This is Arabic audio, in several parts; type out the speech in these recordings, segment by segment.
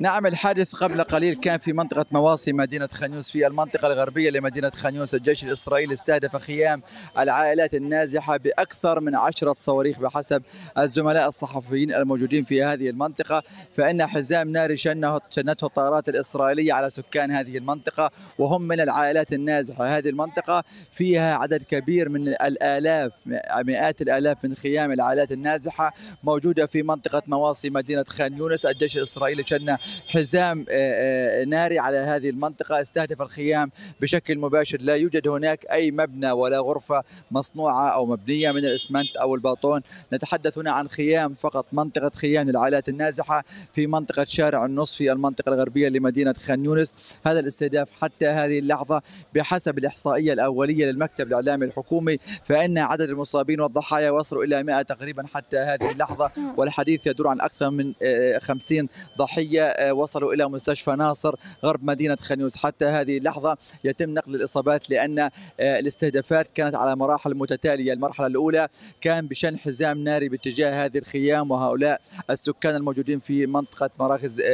نعم الحادث قبل قليل كان في منطقة مواصي مدينة خانيوس في المنطقة الغربية لمدينة خانيوس الجيش الإسرائيلي استهدف خيام العائلات النازحة بأكثر من عشرة صواريخ بحسب الزملاء الصحفيين الموجودين في هذه المنطقة فإن حزام ناري شنه شنته الطائرات الإسرائيلية على سكان هذه المنطقة وهم من العائلات النازحة هذه المنطقة فيها عدد كبير من الآلاف مئات الآلاف من خيام العائلات النازحة موجودة في منطقة مواصي مدينة خانيوس الجيش الإسرائيلي شن حزام آه، آه، ناري على هذه المنطقة استهدف الخيام بشكل مباشر لا يوجد هناك أي مبنى ولا غرفة مصنوعة أو مبنية من الإسمنت أو الباطون نتحدث هنا عن خيام فقط منطقة خيام للعائلات النازحة في منطقة شارع النصف في المنطقة الغربية لمدينة خان يونس هذا الاستهداف حتى هذه اللحظة بحسب الإحصائية الأولية للمكتب الإعلامي الحكومي فإن عدد المصابين والضحايا وصلوا إلى 100 تقريبا حتى هذه اللحظة والحديث يدور عن أكثر من 50 آه، ضحية آه، وصلوا إلى مستشفى ناصر غرب مدينة خانيوز حتى هذه اللحظة يتم نقل الإصابات لأن آه، الاستهدافات كانت على مراحل متتالية المرحلة الأولى كان بشن حزام ناري باتجاه هذه الخيام وهؤلاء السكان الموجودين في منطقة مراكز آه،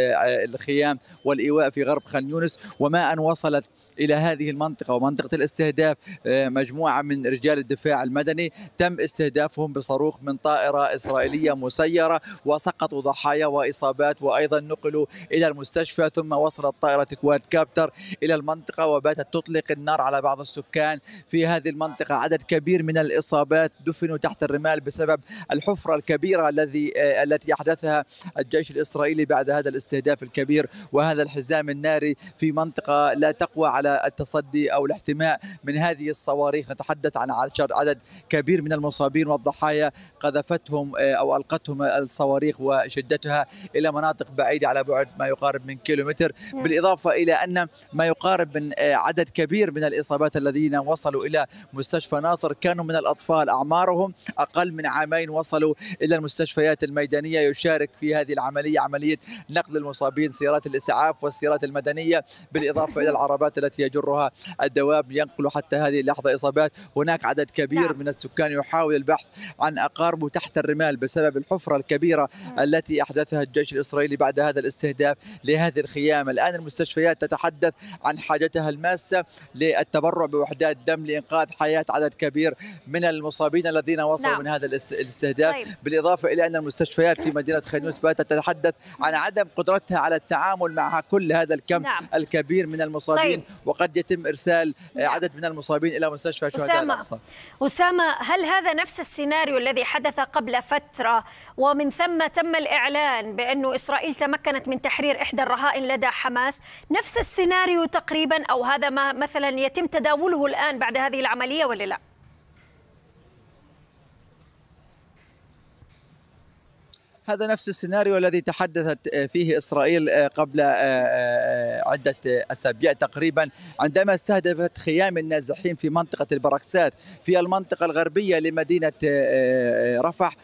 الخيام والإيواء في غرب خان يونس وما أن وصلت الى هذه المنطقه ومنطقه الاستهداف آه، مجموعه من رجال الدفاع المدني تم استهدافهم بصاروخ من طائره اسرائيليه مسيره وسقطوا ضحايا واصابات وايضا نقلوا الى المستشفى ثم وصلت طائره كواد كابتر الى المنطقه وباتت تطلق النار على بعض السكان في هذه المنطقه عدد كبير من الاصابات دفنوا تحت الرمال بسبب الحفره الكبيره الذي آه، التي احدثها الجيش الاسرائيلي بعد هذا الاستهداف الكبير وهذا الحزام الناري في منطقه لا تقوى على التصدي أو الاحتماء من هذه الصواريخ نتحدث عن عدد كبير من المصابين والضحايا قذفتهم آه، أو ألقتهم الصواريخ وشدتها إلى مناطق بعيدة على بعد ما يقارب من كيلومتر نعم. بالإضافة إلى أن ما يقارب من آه، عدد كبير من الإصابات الذين وصلوا إلى مستشفى ناصر كانوا من الأطفال أعمارهم أقل من عامين وصلوا إلى المستشفيات الميدانية يشارك في هذه العملية عملية نقل المصابين سيارات الإسعاف والسيارات المدنية بالإضافة إلى العربات التي التي يجرها الدواب ينقل حتى هذه اللحظة إصابات هناك عدد كبير نعم. من السكان يحاول البحث عن أقاربه تحت الرمال بسبب الحفرة الكبيرة نعم. التي أحدثها الجيش الإسرائيلي بعد هذا الاستهداف لهذه الخيام الآن المستشفيات تتحدث عن حاجتها الماسة للتبرع بوحدات دم لإنقاذ حياة عدد كبير من المصابين الذين وصلوا نعم. من هذا الاستهداف طيب. بالإضافة إلى أن المستشفيات في مدينة خانيوس باتت تتحدث عن عدم قدرتها على التعامل مع كل هذا الكم نعم. الكبير من المصابين طيب. وقد يتم ارسال آه، نعم. عدد من المصابين الى مستشفى شهداء الاقصى اسامه هل هذا نفس السيناريو الذي حدث قبل فتره ومن ثم تم الاعلان بانه اسرائيل تمكنت من تحرير احدى الرهائن لدى حماس نفس السيناريو تقريبا او هذا ما مثلا يتم تداوله الان بعد هذه العمليه ولا لا؟ هذا نفس السيناريو الذي تحدثت آه، فيه إسرائيل آه، قبل آه، عدة أسابيع تقريبا عندما استهدفت خيام النازحين في منطقة البركسات في المنطقة الغربية لمدينة رفح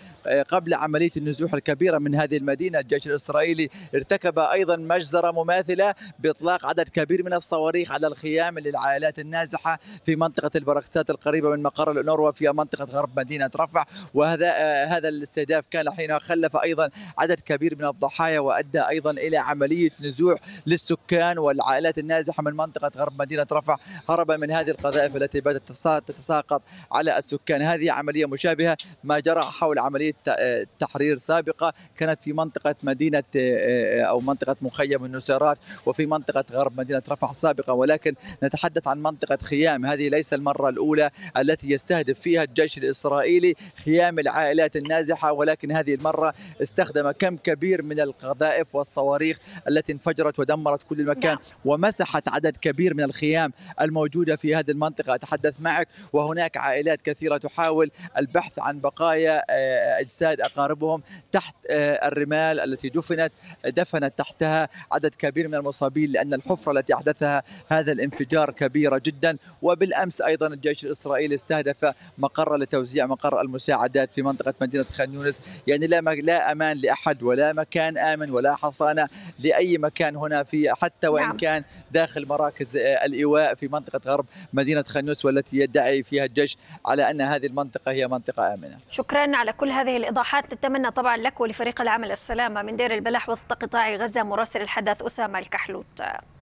قبل عملية النزوح الكبيرة من هذه المدينة الجيش الإسرائيلي ارتكب أيضا مجزرة مماثلة بإطلاق عدد كبير من الصواريخ على الخيام للعائلات النازحة في منطقة البركسات القريبة من مقر الأنوروا في منطقة غرب مدينة رفح وهذا هذا الاستهداف كان حين خلف أيضا ايضا عدد كبير من الضحايا وادى ايضا الى عمليه نزوح للسكان والعائلات النازحه من منطقه غرب مدينه رفح هربا من هذه القذائف التي بدات تتساقط على السكان هذه عمليه مشابهه ما جرى حول عمليه تحرير سابقه كانت في منطقه مدينه او منطقه مخيم النسيرات وفي منطقه غرب مدينه رفح سابقه ولكن نتحدث عن منطقه خيام هذه ليس المره الاولى التي يستهدف فيها الجيش الاسرائيلي خيام العائلات النازحه ولكن هذه المره استخدم كم كبير من القذائف والصواريخ التي انفجرت ودمرت كل المكان نعم. ومسحت عدد كبير من الخيام الموجودة في هذه المنطقة أتحدث معك وهناك عائلات كثيرة تحاول البحث عن بقايا آه، أجساد أقاربهم تحت آه، الرمال التي دفنت دفنت تحتها عدد كبير من المصابين لأن الحفرة التي أحدثها هذا الانفجار كبيرة جدا وبالأمس أيضا الجيش الإسرائيلي استهدف مقر لتوزيع مقر المساعدات في منطقة مدينة خان يونس يعني لا لا أمان لأحد ولا مكان آمن ولا حصانة لأي مكان هنا في حتى وإن نعم. كان داخل مراكز آه، الإيواء في منطقة غرب مدينة خنوس والتي يدعي فيها الجيش على أن هذه المنطقة هي منطقة آمنة شكرا على كل هذه الإيضاحات نتمنى طبعا لك ولفريق العمل السلامة من دير البلح وسط قطاع غزة مراسل الحدث أسامة الكحلوت